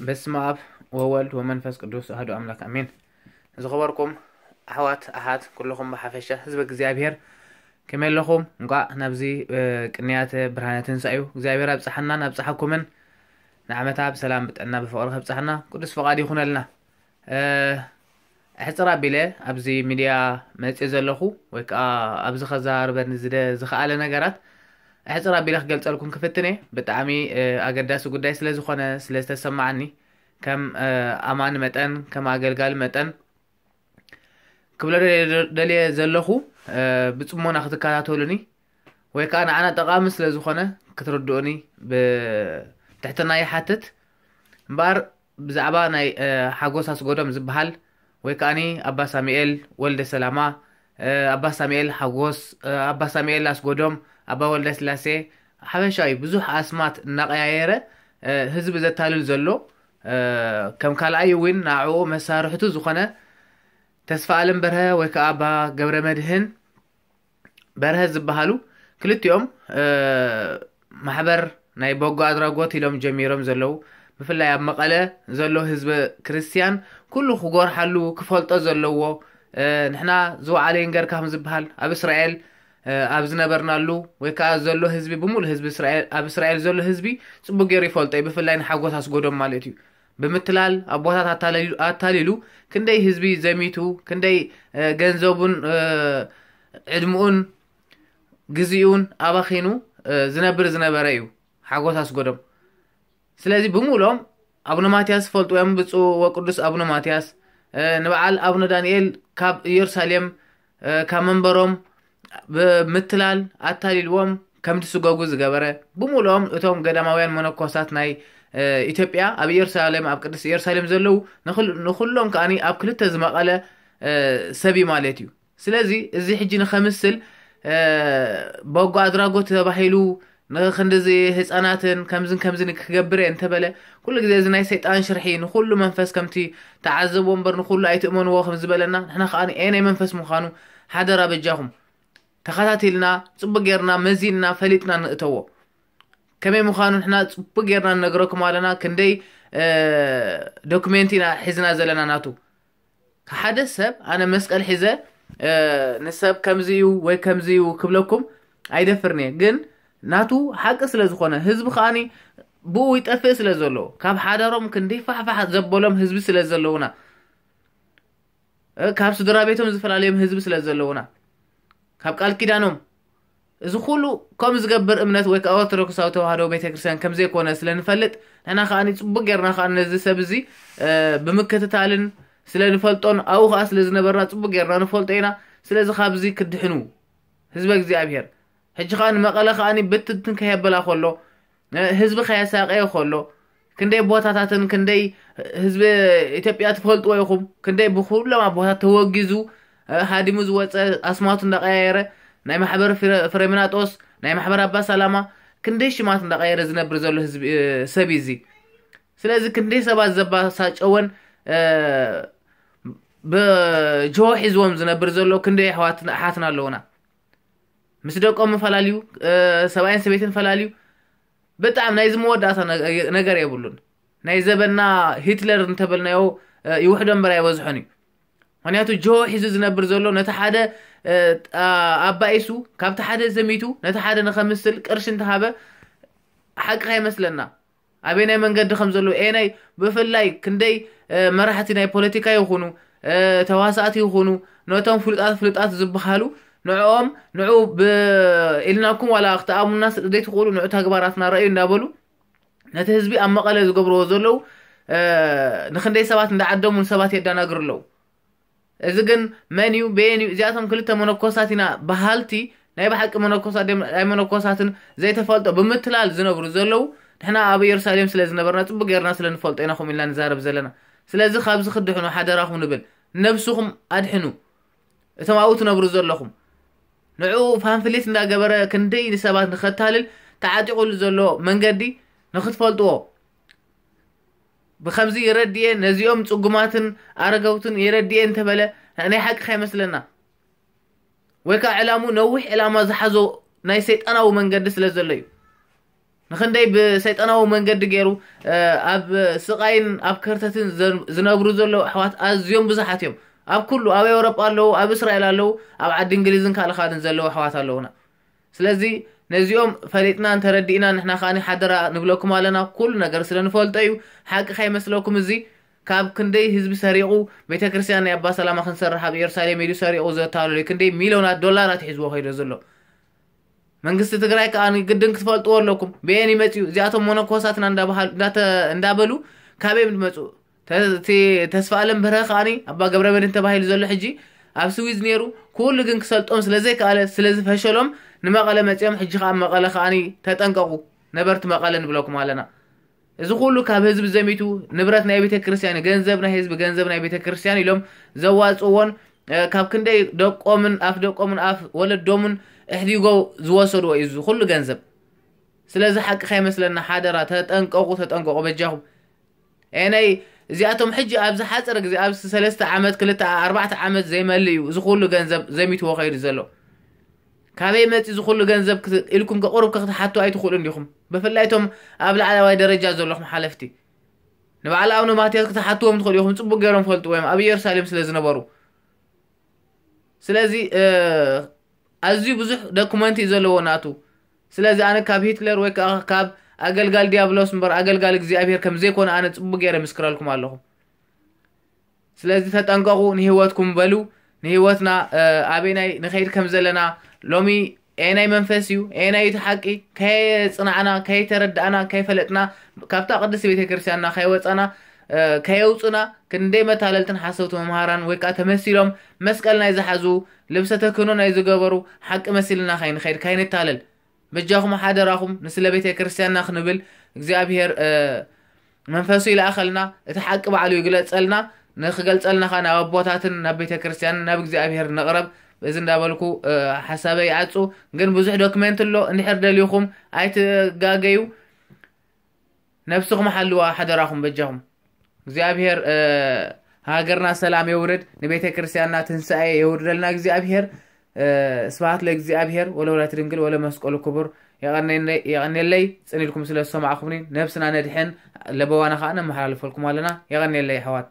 بسم اب وولد ومنفس قدوس اهدو املاك امين زغوركم احوات احات كلكم بحفشة هزبك زيابير كمين لكم نقع نبزي كنيات برهانة سأيو زيابير ابسحنا نبسحكم نعمتا بسلام بتقنا بفقر ابسحنا قدس فقاد يخونا لنا أه احترا بلا ابزي ميديا ما تزلخو ويكا ابزي خزار بنزده زخالة نقرات أه ኣሕፅር ኣቢለ ክገልፀልኩም ክፍትን እየ ብጣዕሚ ኣገዳሲ ጉዳይ ስለ ዝኾነ ስለ ዝተሰማዓኒ ከም ኣማን መጠን ከም ኣገልጋሊ መጠን ክብሎ ደልየ ዘለኹ ብፅሞና ክትከታተሉኒ ወይ ከዓ ንዓና ጠቃሚ ስለ ዝኾነ ክትርድኡኒ ብትሕትና ይሓትት እምበር ብዛዕባ ናይ ሓጎስ ኣስጎዶም ዝበሃል ወይ ከዓኒ ኣባ ሳሙኤል ወልደ ሰላማ ኣባ ሳሙኤል ሓጎስ ኣባ ሳሙኤል ኣስጎዶም ኣባ ወልደ ስላሴ ሓበሻዊ ብዙሕ ኣስማት እናቀያየረ ህዝቢ ዘታልል ዘሎ ከም ካልኣይ እውን ናብዕኡ መሳርሕቱ ዝኾነ ተስፋ ኣለም በርሀ ወይ ከዓ ኣባ ገብረ መድህን በርሀ ዝበሃሉ ክልቲኦም ማሕበር ናይ በጎ ኣድራጎት ኢሎም ጀሚሮም ዘለው ብፍላይ ኣብ መቐለ ዘሎ ህዝቢ ክርስትያን ኩሉ ክጎርሓሉ ክፈልጦ ዘለዎ ንሕና ዝወዓለይ ንገርካ ከም ዝበሃል ኣብ እስራኤል ኣብ ዝነበርናሉ ወይ ከዓ ዘሎ ህዝቢ ብሙሉእ ህዝቢ ኣብ እስራኤል ዘሎ ህዝቢ ፅቡቅ ገይሩ ይፈልጦ እዩ ብፍላይ ንሓጎስ ኣስጎዶም ማለት እዩ ብምትላል ኣብ ቦታት ኣታሊሉ ክንደይ ህዝቢ ዘሚቱ ክንደይ ገንዘቡን ዕድሙኡን ግዚኡን ኣባኺኑ ዝነብር ዝነበረ እዩ ሓጎስ ኣስጎዶም ስለዚ ብምሉኦም ኣቡነ ማትያስ ፈልጡ ፈልጥዮም ብፁእ ቅዱስ ኣቡነ ማትያስ ንበዓል ኣቡነ ዳንኤል ካብ ኢየሩሳሌም ካብ መንበሮም ብምትላል ኣታሊልዎም ከም ዝስገጉ ዝገበረ ብሙሉኦም እቶም ገዳማውያን መነኮሳት ናይ ኢትዮጵያ ኣብ ኢየሩሳሌም ኣብ ቅድስቲ ኢየሩሳሌም ዘለው ንኩሎም ከዓኒ ኣብ ክልተ ዝመቐለ ሰቢ ማለት እዩ ስለዚ እዚ ሕጂ ንኸምስል በጎ ኣድራጎት ተባሂሉ ንክንዲዚ ህፃናትን ከምዝን ከምዝን ክገብር እየ እንተበለ ኩሉ ግዜ እዚ ናይ ሰይጣን ሽርሒ ንኩሉ መንፈስ ከምቲ ተዓዘቦ እምበር ንኩሉ ኣይትእመንዎ ከም ዝበለና ንሕና ከዓ የ ናይ መንፈስ ምዃኑ ሓደራ በጃኹም ተኸታቲልና ፅቡቅ ጌርና መዚልና ፈሊጥና ንእተዎ ከመይ ምዃኑ ንሕና ፅቡቅ ጌርና ንነግረኩም ኣለና ክንደይ ዶክሜንቲ ኢና ሒዝና ዘለና ናቱ ሓደ ሰብ ኣነ መስቀል ሒዘ ንሰብ ከምዚ እዩ ወይ ከምዚ እዩ ክብለኩም ኣይደፍርን እየ ግን ናቱ ሓቂ ስለ ዝኾነ ህዝቢ ከዓኒ ብኡ ይጠፍእ ስለ ዘለዎ ካብ ሓዳሮም ክንደይ ፋሕፋሕ ዘበሎም ህዝቢ ስለ ዘለውና ካብ ስድራ ቤቶም ዝፈላለዮም ህዝቢ ስለ ዘለውና ካብ ቃል ኪዳኖም እዚ ኩሉ ከም ዝገብር እምነት ወይ ከዓ ኦርቶዶክሳዊ ተዋህዶ ቤተክርስትያን ከም ዘይኮነ ስለንፈልጥ ንሕና ከዓ ፅቡቅ ጌርና ከዓ ነዚ ሰብ እዚ ብምክትታልን ስለንፈልጦን ኣብኡ ከዓ ስለዝነበርና ፅቡቅ ጌርና ንፈልጦ ኢና ስለዚ ካብዚ ክድሕኑ ህዝበ እግዚኣብሄር ሕጂ ከዓ ንመቐለ ከዓኒ ብትትን ከየበላ ከሎ ህዝቢ ከየሳቀየ ከሎ ክንደይ ቦታታትን ክንደይ ህዝቢ ኢትዮጵያ ትፈልጥዎ ይኹም ክንደይ ብኩሎም ኣቦታት ተወጊዙ ሃዲሙ ዝወፀ ኣስማቱ እንዳቀያየረ ናይ ማሕበር ፍሬምናጦስ ናይ ማሕበር ኣባ ሰላማ ክንደይ ሽማት እንዳቀየረ ዝነብር ዘሎ ሰብ እዚ ስለዚ ክንደይ ሰባት ዘባሳጨወን ብጆ ሒዝዎም ዝነብር ዘሎ ክንደይ ኣሓትና ኣለውና ምስ ደቆም ፈላለዩ ሰብኣይን ሰበይትን ፈላለዩ ብጣዕሚ ናይዚ መወዳእታ ነገር የብሉን ናይ ዘበና ሂትለር እንተበልናዮ ይውሕዶ እምበር ኣይበዝሖን እዩ ምክንያቱ ጆ ሒዙ ዝነብር ዘሎ ነቲ ሓደ ኣባኢሱ ካብቲ ሓደ ዘሚቱ ነቲ ሓደ ንኸምስል ቅርሺ እንትሃበ ሓቂ ይመስለና ኣበይ ናይ መንገዲ ከም ዘሎ ኤ ናይ ብፍላይ ክንደይ መራሕቲ ናይ ፖለቲካ ይኹኑ ተዋሳእቲ ይኹኑ ነቶም ፍሉጣት ፍሉጣት ዝበሃሉ ንዕኦም ንዑ ኢልናኩም ዋላ ክተኣሙና ዘይትኽእሉ ንዑ ተግባራትና ረአዩ እንዳበሉ ነቲ ህዝቢ ኣብ መቐለ ዝገብርዎ ዘለዉ ንክንደይ ሰባት እንዳዓደሙን ሰባት የዳናግር ኣለዉ زغن منيو بينيو زياتهم كلتا منقصاتنا بهالتي ناي بحق منقصات داي منقصاتن زي تفالطو بمتلال زنبرو زلو حنا ابي يرساليم سلاز نبرنا طبق غيرنا سلنفالطو اناهم الا نزارب زلنا سلاز خابز خدحنو حدراخو نبل نفسكم ادحنو اتماوت نبرو زلكم نعو فهم فليت نداغبره كندي سبات نختالل تعاطيقو زلو منغدي نختفالطو ብከምዚ ይረድኤ ነዚኦም ፅጉማትን ኣረገውትን ይረድኤ እንተበለ ናይ ሓቂ ከይመስለና ወይ ከዓ ዕላሙ ነዊሕ ዕላማ ዝሓዞ ናይ ሰይጣናዊ መንገዲ ስለ ዘሎ እዩ ንክንደይ ብሰይጣናዊ መንገዲ ገይሩ ኣብ ስቃይን ኣብ ክርተትን ዝነብሩ ዘለዉ ኣሕዋት ኣዝዮም ብዙሓት እዮም ኣብ ኩሉ ኣብ ኤውሮጳ ኣለዉ ኣብ እስራኤል ኣለዉ ኣብ ዓዲ እንግሊዝን ካልእ ካልእን ዘለዉ ኣሕዋት ኣለዉና ስለዚ ነዚኦም ፈሊጥናን ተረዲእና ንሕና ከዓኒ ሓደራ ንብለኩም ኣለና ኩሉ ነገር ስለ ንፈልጦ እዩ ሓቂ ከይመስለኩም እዚ ካብ ክንደይ ህዝቢ ሰሪቑ ቤተ ክርስትያን ናይ ኣባ ሰላማ ክንሰርሕ ኣብ ኢየሩሳሌም ኢሉ ሰሪቑ ዘታለዩ ክንደይ ሚልዮናት ዶላራት ሒዝዎ ኮይዶ ዘሎ መንግስቲ ትግራይ ከዓ ግድን ክትፈልጥዎ ኣለኩም ብኤን ይመፅኡ እዚኣቶም ሞኖኮሳትና እንዳበሉ ካበዮም ድመፁ እቲ ብርሀ ከዓኒ ኣባ ገብረ መድን ተባሂሉ ዘሎ ሕጂ ኣብ ስዊዝ ነይሩ ኩሉ ግን ክሰልጦም ስለዘይከኣለ ስለዝፈሸሎም ንመቐለ መፅኦም ሕጂ ከዓ መቐለ ከዓኒ ተጠንቀቁ ነበርቲ መቐለ ንብለኩም ኣለና እዚ ኩሉ ካብ ህዝቢ ዘሚቱ ንብረት ናይ ቤተ ክርስትያን ገንዘብ ናይ ህዝቢ ገንዘብ ናይ ቤተ ክርስትያን ኢሎም ዘዋፅዎን ካብ ክንደይ ደቆምን ኣፍ ደቆምን ኣፍ ወለዶምን እሕዲጎ ዝወሰድዎ እዩ ኩሉ ገንዘብ ስለዚ ሓቂ ከይመስለና ሓደራ ተጠንቀቁ ተጠንቀቁ በጃኹም ናይ እዚኣቶም ሕጂ ኣብ ዝሓፀረ ግዜ ኣብ ሰለስተ ዓመት ክልተ ኣርባዕተ ዓመት ዘይመሊ እዩ እዚ ኩሉ ገንዘብ ዘሚትዎ ኸይዱ ዘሎ ካበይ መፂ እዚ ኩሉ ገንዘብ ኢልኩም ከቅርብ ክትሓቱ ኣይትኽእሉን ዲኹም ብፍላይ እቶም ኣብ ላዕለዋይ ደረጃ ዘለኹም ሓለፍቲ ንባዕል ኣቡነ ማትያስ ክትሓትዎም ትኽእሉ ኢኹም ፅቡቅ ገይሮም ፈልጥዎ እዮም ኣብ ኢየሩሳሌም ስለ ዝነበሩ ስለዚ ኣዝዩ ብዙሕ ዶኩመንት እዩ ዘለዎ ናቱ ስለዚ ኣነ ካብ ሂትለር ወይ ከዓ ካብ ኣገልጋሊ ዲያብሎስ እምበር ኣገልጋሊ እግዚኣብሔር ከም ዘይኮነ ኣነ ፅቡቅ ገይረ ምስክረልኩም ኣለኹ ስለዚ ተጠንቀቁ ንሂወትኩም በሉ ንሂወትና ኣበይናይ ንኸይድ ከም ዘለና ሎሚ ኤናይ መንፈስ እዩ ኤናይ እቲ ሓቂ ከየፅናዕና ከየተረዳእና ከየፈለጥና ካብታ ቅድስ ቤተ ክርስትያንና ከየወፀና ከየውፅና ክንደይ መታለልትን ሓሰብቲ መምሃራን ወይ ከዓ ተመሲሎም መስቀል ናይ ዝሓዙ ልብሰ ተክህኖ ናይ ዝገበሩ ሓቂ መሲልና ከይንኸይድ ካይንታለል بجاكم حدراكم نسل بيت كريستيان نبل زابير اه من الى اخلنا اتحق بعلو يغلصلنا نخغلصلنا خنا ابواتاتن نا بيت كريستيان نا اغزابير نقرب بزن دابلكو اه حسابي يعصو غن بزح دوكمنت لو نحر دليكم ايت غاغيو نفسكم حلوا حدراكم بجاكم اغزابير اه هاجرنا سلام يورد نبيت كريستيان نا تنساي يوردلنا اغزابير ስብሓት ለእግዚኣብሔር ወለወላቲ ድንግል ወለመስቀሉ ክቡር የቐኒየለይ ፅኒልኩም ስለ ዝሰማዕኹምኒ ነብስና ነድሕን ለበዋና ከዓ ነመሓላልፈልኩም ኣለና የቐኒየለይ ኣሕዋት